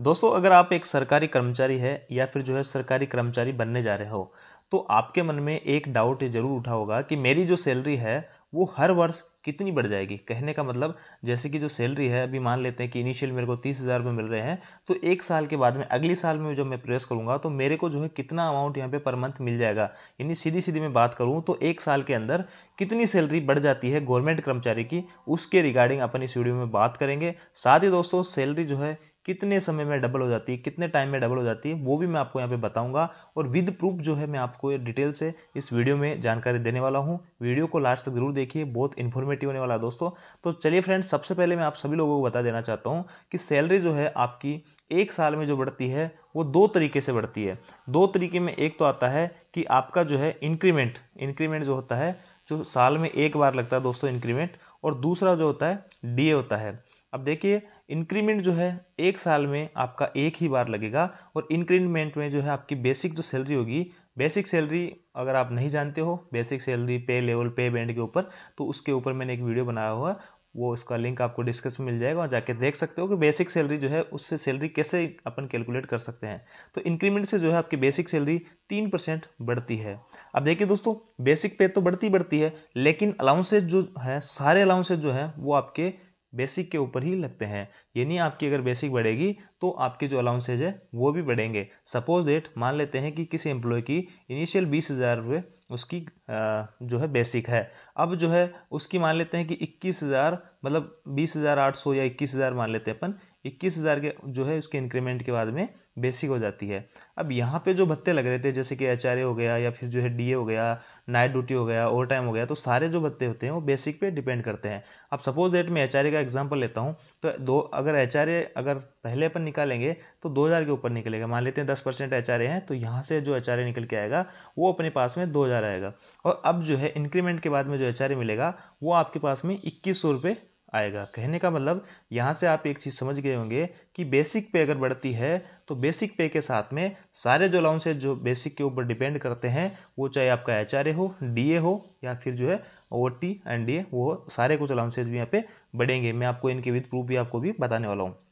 दोस्तों अगर आप एक सरकारी कर्मचारी है या फिर जो है सरकारी कर्मचारी बनने जा रहे हो तो आपके मन में एक डाउट ज़रूर उठा होगा कि मेरी जो सैलरी है वो हर वर्ष कितनी बढ़ जाएगी कहने का मतलब जैसे कि जो सैलरी है अभी मान लेते हैं कि इनिशियल मेरे को तीस हज़ार रुपये मिल रहे हैं तो एक साल के बाद में अगले साल में जब मैं प्रेस करूँगा तो मेरे को जो है कितना अमाउंट यहाँ पे पर मंथ मिल जाएगा यानी सीधी सीधी मैं बात करूँ तो एक साल के अंदर कितनी सैलरी बढ़ जाती है गवर्नमेंट कर्मचारी की उसके रिगार्डिंग अपन इस वीडियो में बात करेंगे साथ ही दोस्तों सैलरी जो है कितने समय में डबल हो जाती है कितने टाइम में डबल हो जाती है वो भी मैं आपको यहाँ पे बताऊंगा और विद प्रूफ जो है मैं आपको ये डिटेल से इस वीडियो में जानकारी देने वाला हूँ वीडियो को लास्ट तक जरूर देखिए बहुत इन्फॉर्मेटिव होने वाला है दोस्तों तो चलिए फ्रेंड्स सबसे पहले मैं आप सभी लोगों को बता देना चाहता हूँ कि सैलरी जो है आपकी एक साल में जो बढ़ती है वो दो तरीके से बढ़ती है दो तरीके में एक तो आता है कि आपका जो है इंक्रीमेंट इंक्रीमेंट जो होता है जो साल में एक बार लगता है दोस्तों इंक्रीमेंट और दूसरा जो होता है डी होता है अब देखिए इंक्रीमेंट जो है एक साल में आपका एक ही बार लगेगा और इंक्रीमेंट में जो है आपकी बेसिक जो सैलरी होगी बेसिक सैलरी अगर आप नहीं जानते हो basic salary pay level pay band के ऊपर तो उसके ऊपर मैंने एक वीडियो बनाया हुआ वो उसका लिंक आपको डिस्क्रिप्शन में मिल जाएगा और जाके देख सकते हो कि बेसिक सैलरी जो है उससे सैलरी कैसे अपन कैलकुलेट कर सकते हैं तो इंक्रीमेंट से जो है आपकी बेसिक सैलरी तीन परसेंट बढ़ती है अब देखिए दोस्तों बेसिक पे तो बढ़ती बढ़ती है लेकिन अलाउंसेज जो है सारे अलाउंसेज जो है वो आपके बेसिक के ऊपर ही लगते हैं यानी आपकी अगर बेसिक बढ़ेगी तो आपके जो अलाउंसेज है वो भी बढ़ेंगे सपोज डेट मान लेते हैं कि किसी एम्प्लॉय की इनिशियल बीस हज़ार रुपये उसकी जो है बेसिक है अब जो है उसकी मान लेते हैं कि इक्कीस हज़ार मतलब बीस हज़ार आठ सौ या इक्कीस हज़ार मान लेते हैं अपन इक्कीस हज़ार के जो है उसके इंक्रीमेंट के बाद में बेसिक हो जाती है अब यहाँ पे जो भत्ते लग रहे थे जैसे कि एच हो गया या फिर जो है डी हो गया नाइट ड्यूटी हो गया ओवर टाइम हो गया तो सारे जो भत्ते होते हैं वो बेसिक पे डिपेंड करते हैं अब सपोज डेट मैं एच का एग्जाम्पल लेता हूँ तो दो अगर एच अगर पहले अपन निकालेंगे तो दो हज़ार के ऊपर निकलेगा मान लेते हैं दस परसेंट एच हैं तो यहाँ से जो एच निकल के आएगा वो अपने पास में दो हज़ार आएगा और अब जो है इंक्रीमेंट के बाद में जो एच मिलेगा वो आपके पास में इक्कीस सौ रुपये आएगा कहने का मतलब यहाँ से आप एक चीज़ समझ गए होंगे कि बेसिक पे अगर बढ़ती है तो बेसिक पे के साथ में सारे जो अलाउंसेज जो बेसिक के ऊपर डिपेंड करते हैं वो चाहे आपका एच हो डी हो या फिर जो है ओ एंड डी वो सारे कुछ अलाउंसेज भी यहाँ पे बढ़ेंगे मैं आपको इनके विद प्रूफ भी आपको भी बताने वाला हूँ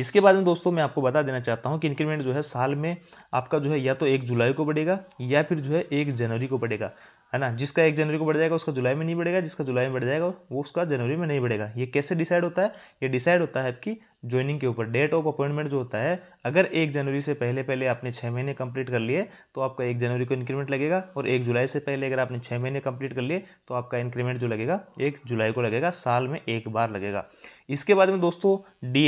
इसके बाद में दोस्तों मैं आपको बता देना चाहता हूँ कि इंक्रीमेंट जो है साल में आपका जो है या तो एक जुलाई को बढ़ेगा या फिर जो है एक जनवरी को बढ़ेगा है ना जिसका एक जनवरी को बढ़ जाएगा उसका जुलाई में नहीं बढ़ेगा जिसका जुलाई में बढ़ जाएगा वो उसका जनवरी में नहीं बढ़ेगा ये कैसे डिसाइड होता है ये डिसाइड होता है आपकी ज्वाइनिंग के ऊपर डेट ऑफ अपॉइंटमेंट जो होता है अगर एक जनवरी से पहले पहले आपने छः महीने कंप्लीट कर लिए तो आपका एक जनवरी को इंक्रीमेंट लगेगा और एक जुलाई से पहले अगर आपने छः महीने कंप्लीट कर लिए तो आपका इंक्रीमेंट जो लगेगा एक जुलाई को लगेगा साल में एक बार लगेगा इसके बाद में दोस्तों डी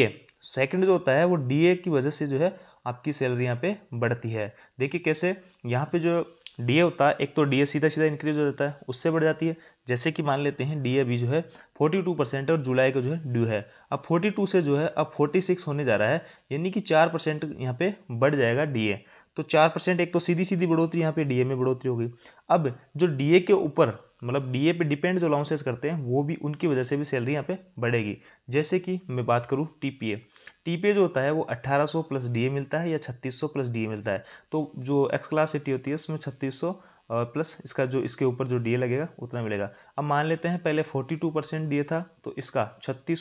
सेकंड जो होता है वो डीए की वजह से जो है आपकी सैलरी यहाँ पे बढ़ती है देखिए कैसे यहाँ पे जो डीए होता है एक तो डीए सीधा सीधा इंक्रीज हो जाता है उससे बढ़ जाती है जैसे कि मान लेते हैं डीए भी जो है 42 परसेंट और जुलाई का जो है ड्यू है अब 42 से जो है अब 46 होने जा रहा है यानी कि चार परसेंट यहाँ पे बढ़ जाएगा डीए तो चार परसेंट एक तो सीधी सीधी बढ़ोतरी यहाँ पे डीए में बढ़ोतरी होगी अब जो डीए के ऊपर मतलब ए पे डिपेंड जो अलाउंसेस करते हैं वो भी उनकी वजह से भी सैलरी यहाँ पे बढ़ेगी जैसे कि मैं बात करूँ टीपीए टीपीए जो होता है वो 1800 प्लस डीए मिलता है या 3600 प्लस डीए मिलता है तो जो एक्स क्लास सिटी होती है उसमें 3600 प्लस इसका जो इसके ऊपर जो डीए लगेगा उतना मिलेगा अब मान लेते हैं पहले टू परसेंट डीए था तो इसका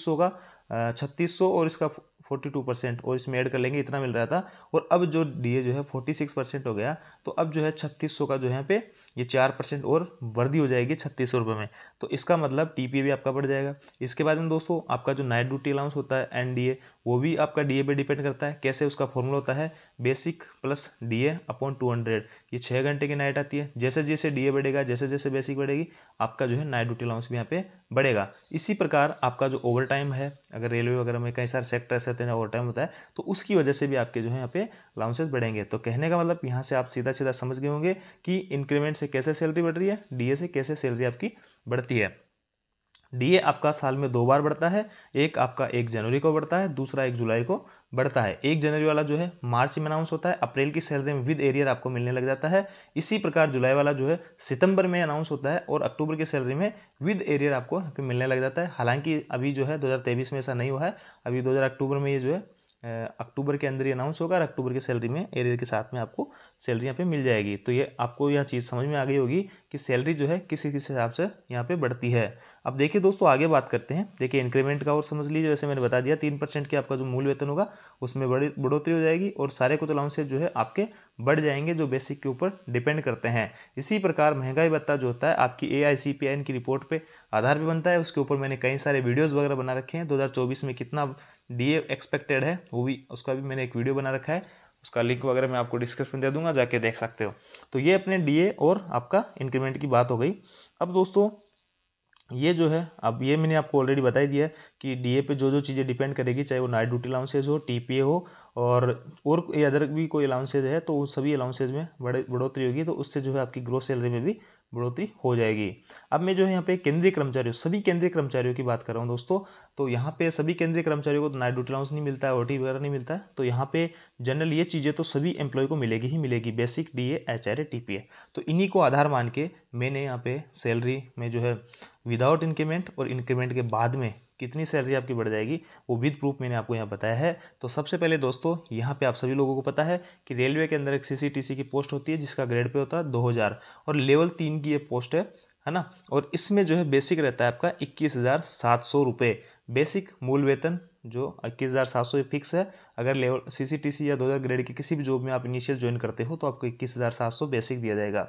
सौ का सौ और इसका फोर्टी टू परसेंट और इसमें ऐड कर लेंगे इतना मिल रहा था और अब जो डी जो है फोर्टी सिक्स परसेंट हो गया तो अब जो है छत्तीस सौ का जो है पे ये चार परसेंट और वर्दी हो जाएगी छत्तीस सौ रुपये में तो इसका मतलब टी भी आपका बढ़ जाएगा इसके बाद में दोस्तों आपका जो नाइट ड्यूटी अलाउंस होता है एन वो भी आपका डी पे डिपेंड करता है कैसे उसका फॉर्मूला होता है basic plus D A upon two hundred ये छः घंटे की नाइट आती है जैसे जैसे डी ए बढ़ेगा जैसे जैसे बेसिक बढ़ेगी आपका जो है नाइट ड्यूटी अलाउंस भी यहाँ पे बढ़ेगा इसी प्रकार आपका जो ओवर टाइम है अगर रेलवे वगैरह में कई सारे सेक्टर ऐसे होते हैं ओवर टाइम होता है तो उसकी वजह से भी आपके जो है यहाँ पे अलाउंसेज बढ़ेंगे तो कहने का मतलब यहाँ से आप सीधा सीधा समझ गए होंगे कि इंक्रीमेंट से कैसे सैलरी बढ़ रही है डी से कैसे सैलरी आपकी बढ़ती है डीए आपका साल में दो बार बढ़ता है एक आपका एक जनवरी को बढ़ता है दूसरा एक जुलाई को बढ़ता है एक जनवरी वाला जो है मार्च में अनाउंस होता है अप्रैल की सैलरी में विद एरियर आपको मिलने लग जाता है इसी प्रकार जुलाई वाला जो है सितंबर में अनाउंस होता है और अक्टूबर की सैलरी में विद एरियर आपको यहाँ पे मिलने लग जाता है हालांकि अभी जो है दो में ऐसा नहीं हुआ है अभी दो अक्टूबर में ये जो है अक्टूबर के अंदर ही अनाउंस होगा और अक्टूबर की सैलरी में एरियर के साथ में आपको सैलरी यहाँ पे मिल जाएगी तो ये आपको यह चीज़ समझ में आ गई होगी कि सैलरी जो है किसी किस हिसाब से यहाँ पे बढ़ती है अब देखिए दोस्तों आगे बात करते हैं देखिए इंक्रीमेंट का और समझ लीजिए जैसे मैंने बता दिया तीन परसेंट के आपका जो मूल वेतन होगा उसमें बड़ी बढ़ोतरी हो जाएगी और सारे कुछ अलाउंसेज जो है आपके बढ़ जाएंगे जो बेसिक के ऊपर डिपेंड करते हैं इसी प्रकार महंगाई भत्ता जो होता है आपकी ए आई सी पी की रिपोर्ट पर आधार भी बनता है उसके ऊपर मैंने कई सारे वीडियोज़ वगैरह बना रखे हैं दो में कितना डी एक्सपेक्टेड है वो भी उसका भी मैंने एक वीडियो बना रखा है उसका लिंक वगैरह मैं आपको डिस्क्रिप्शन दे दूंगा जाके देख सकते हो तो ये अपने डीए और आपका इंक्रीमेंट की बात हो गई अब दोस्तों ये जो है अब ये मैंने आपको ऑलरेडी बताई दिया है कि डीए पे जो जो चीज़ें डिपेंड करेगी चाहे वो नाइट ड्यूटी अलाउंसेज हो टीपीए हो और और अदर भी कोई अलाउंसेज है तो उन सभी अलाउंसेज में बड़े बढ़ोतरी होगी तो उससे जो है आपकी ग्रोथ सैलरी में भी बढ़ोतरी हो जाएगी अब मैं जो है यहाँ पे केंद्रीय कर्मचारियों सभी केंद्रीय कर्मचारियों की बात कर रहा हूँ दोस्तों तो यहाँ पे सभी केंद्रीय कर्मचारियों को तो नाइट ड्यूटी अलाउंस नहीं मिलता है टी वगैरह नहीं मिलता है तो यहाँ पे जनरल ये चीज़ें तो सभी एम्प्लॉय को मिलेगी ही मिलेगी basic D A H R A T P A तो इन्हीं को आधार मान के मैंने यहाँ पे सैलरी में जो है विदाउट इंक्रीमेंट और इंक्रीमेंट के बाद में कितनी सैलरी आपकी बढ़ जाएगी वो विद प्रूफ मैंने आपको यहाँ बताया है तो सबसे पहले दोस्तों यहाँ पे आप सभी लोगों को पता है कि रेलवे के अंदर एक सीसीटीसी की पोस्ट होती है जिसका ग्रेड पे होता है दो हज़ार और लेवल तीन की ये पोस्ट है है ना और इसमें जो है बेसिक रहता है आपका इक्कीस हज़ार सात सौ रुपये बेसिक मूल वेतन जो इक्कीस हज़ार सात सौ फिक्स है अगर लेवल सीसीटीसी या दो हज़ार ग्रेड की किसी भी जॉब में आप इनिशियल ज्वाइन करते हो तो आपको इक्कीस हज़ार सात सौ बेसिक दिया जाएगा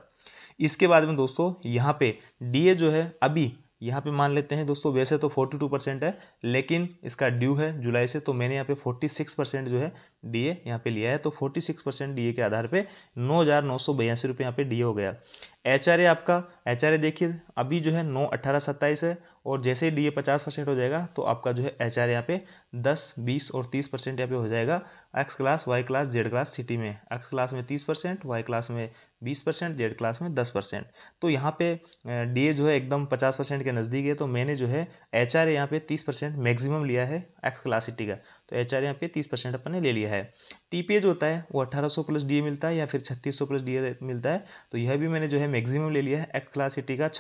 इसके बाद में दोस्तों यहाँ पे डीए जो है अभी यहाँ पे मान लेते हैं दोस्तों वैसे तो 42 परसेंट है लेकिन इसका ड्यू है जुलाई से तो मैंने यहाँ पे 46 परसेंट जो है डीए यहाँ पे लिया है तो 46 परसेंट ए के आधार पे नौ हज़ार नौ सौ बयासी रुपये यहाँ पे डीए हो गया एच आर ए आपका एच आर ए देखिए अभी जो है नौ अट्ठारह सत्ताईस है और जैसे ही डी ए पचास परसेंट हो जाएगा तो आपका जो है एच आर यहाँ पे दस बीस और तीस परसेंट यहाँ पे हो जाएगा X class Y class Z class city में एक्स क्लास में तीस परसेंट वाई क्लास में बीस परसेंट जेड क्लास में दस परसेंट तो यहाँ पे डी ए जो है एकदम पचास परसेंट के नज़दीक है तो मैंने जो है एच आर यहाँ पे तीस परसेंट मैक्सिमम लिया है एक्स क्लास सिटी का तो एच आर यहाँ पे तीस परसेंट अपन ने ले लिया है टी पी ए जो होता है वो अठारह सौ प्लस डी ए मिलता है या फिर छत्तीस सौ प्लस डी ए मिलता है तो यह भी मैंने जो है मैक्सिमम ले लिया है एक्स क्लास सिटी का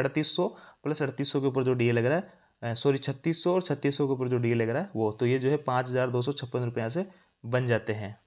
अड़तीस सौ प्लस अड़तीस सौ के ऊपर जो डी ए लग रहा है सॉरी छत्तीस सौ और छत्तीस सौ के ऊपर जो डी ए लग रहा है वो तो ये जो है पाँच हज़ार दो सौ छप्पन रुपये यहाँ से बन जाते हैं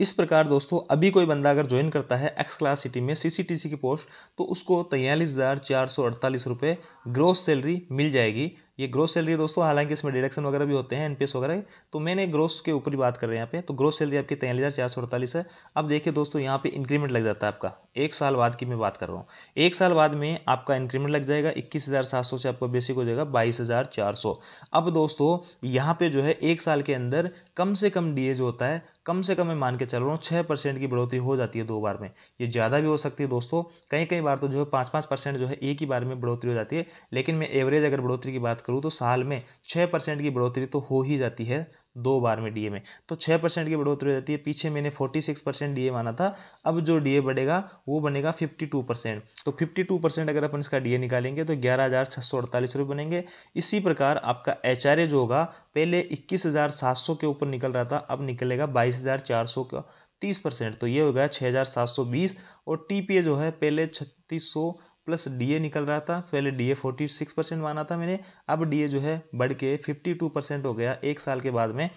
इस प्रकार दोस्तों अभी कोई बंदा अगर ज्वाइन करता है एक्स क्लास सिटी में सीसीटीसी की पोस्ट तो उसको तैयलीस हज़ार चार सौ अड़तालीस रुपये ग्रोथ सैलरी मिल जाएगी ये ग्रोथ सैलरी दोस्तों हालांकि इसमें डिडक्शन वगैरह भी होते हैं एनपीएस वगैरह तो मैंने ग्रोथ के ऊपर ही बात कर रहे हैं यहाँ पे तो ग्रोथ सैलरी आपकी तैयार हज़ार चार सौ अड़तालीस है अब देखिए दोस्तों यहाँ पे इंक्रीमेंट लग जाता है आपका एक साल बाद की मैं बात कर रहा हूँ एक साल बाद में आपका इंक्रीमेंट लग जाएगा इक्कीस हज़ार सात सौ से आपका बेसिक हो जाएगा बाईस हज़ार चार सौ अब दोस्तों यहाँ पर जो है एक साल के अंदर कम से कम डी जो होता है कम से कम मैं मान के चल रहा हूँ छः परसेंट की बढ़ोतरी हो जाती है दो बार में ये ज़्यादा भी हो सकती है दोस्तों कई कई बार तो जो है पाँच पाँच परसेंट जो है एक ही बार में बढ़ोतरी हो जाती है लेकिन मैं एवरेज अगर बढ़ोतरी की बात करूँ तो साल में छः परसेंट की बढ़ोतरी तो हो ही जाती है दो बार में डीए में तो छः परसेंट की बढ़ोतरी हो जाती है पीछे मैंने फोर्टी सिक्स परसेंट डी माना था अब जो डीए बढ़ेगा वो बनेगा फिफ्टी टू परसेंट तो फिफ्टी टू परसेंट अगर अपन इसका डीए निकालेंगे तो ग्यारह हज़ार छः सौ अड़तालीस रुपये बनेंगे इसी प्रकार आपका एच जो होगा पहले इक्कीस हज़ार सात सौ के ऊपर निकल रहा था अब निकलेगा बाईस हज़ार चार सौ का तीस परसेंट तो ये हो गया छः हज़ार सात सौ बीस और टी जो है पहले छत्तीस सौ प्लस ए निकल रहा था पहले ए फोर्टी सिक्स परसेंट माना था मैंने अब ए जो है बढ़ के फिफ्टी टू परसेंट हो गया एक साल के बाद में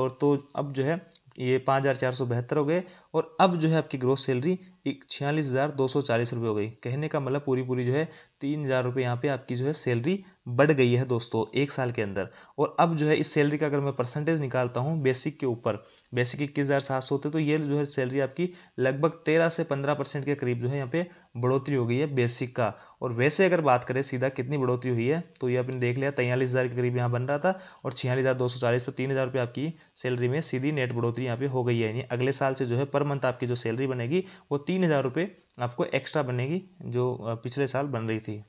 और तो अब जो है ये पाँच हज़ार चार सौ बहत्तर हो गए और अब जो है आपकी ग्रोथ सैलरी एक छियालीस हज़ार दो सौ चालीस रुपये हो गई कहने का मतलब पूरी पूरी जो है तीन हज़ार रुपये यहाँ पर आपकी जो है सैलरी बढ़ गई है दोस्तों एक साल के अंदर और अब जो है इस सैलरी का अगर मैं परसेंटेज निकालता हूँ बेसिक के ऊपर बेसिक इक्कीस हज़ार सात सौ होते तो ये जो है सैलरी आपकी लगभग तेरह से पंद्रह परसेंट के करीब जो है यहाँ पे बढ़ोतरी हो गई है बेसिक का और वैसे अगर बात करें सीधा कितनी बढ़ोतरी हुई है तो ये आपने देख लिया तैयलीस हज़ार के करीब यहाँ बन रहा था और छियालीस हज़ार दो सौ चालीस तो तीन हज़ार रुपये आपकी सैलरी में सीधी नेट बढ़ोतरी यहाँ पे हो गई है यानी अगले साल से जो है पर मंथ आपकी जो सैलरी बनेगी वो तीन हज़ार रुपये आपको एक्स्ट्रा बनेगी जो पिछले साल बन रही थी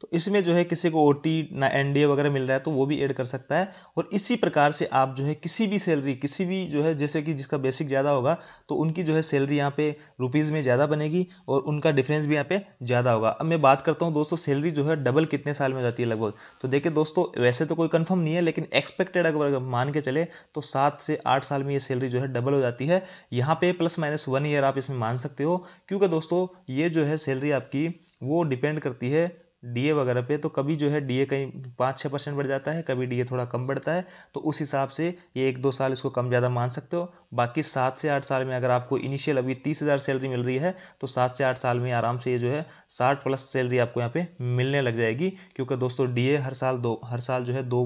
तो इसमें जो है किसी को ओ टी ना एन वगैरह मिल रहा है तो वो भी ऐड कर सकता है और इसी प्रकार से आप जो है किसी भी सैलरी किसी भी जो है जैसे कि जिसका बेसिक ज़्यादा होगा तो उनकी जो है सैलरी यहाँ पे रुपीज़ में ज़्यादा बनेगी और उनका डिफरेंस भी यहाँ पे ज़्यादा होगा अब मैं बात करता हूँ दोस्तों सैलरी जो है डबल कितने साल में जाती है लगभग तो देखिए दोस्तों वैसे तो कोई कन्फर्म नहीं है लेकिन एक्सपेक्टेड अगर मान के चले तो सात से आठ साल में ये सैलरी जो है डबल हो जाती है यहाँ पर प्लस माइनस वन ईयर आप इसमें मान सकते हो क्योंकि दोस्तों ये जो है सैलरी आपकी वो डिपेंड करती है डी ए वगैरह पे तो कभी जो है डी ए कहीं पाँच छः परसेंट बढ़ जाता है कभी डी ए थोड़ा कम बढ़ता है तो उस हिसाब से ये एक दो साल इसको कम ज़्यादा मान सकते हो बाकी सात से आठ साल में अगर आपको इनिशियल अभी तीस हज़ार सैलरी मिल रही है तो सात से आठ साल में आराम से ये जो है साठ प्लस सैलरी आपको यहाँ पर मिलने लग जाएगी क्योंकि दोस्तों डी ए हर साल दो हर साल जो है दो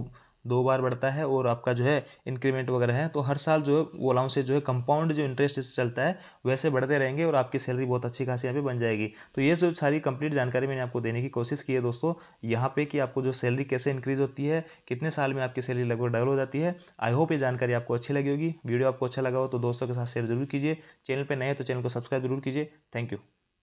दो बार बढ़ता है और आपका जो है इंक्रीमेंट वगैरह है तो हर साल जो है वो अलाउंस जो है कंपाउंड जो इंटरेस्ट इससे चलता है वैसे बढ़ते रहेंगे और आपकी सैलरी बहुत अच्छी खासी यहाँ पे बन जाएगी तो ये सब सारी कंप्लीट जानकारी मैंने आपको देने की कोशिश की है दोस्तों यहाँ पे कि आपको जो सैलरी कैसे इंक्रीज होती है कितने साल में आपकी सैलरी लगभग डबल हो जाती है आई होप ये जानकारी आपको अच्छी लगी होगी वीडियो आपको अच्छा लगा हो तो दोस्तों के साथ शेयर जरूर कीजिए चैनल पर नए तो चैनल को सब्सक्राइब जरूर कीजिए थैंक यू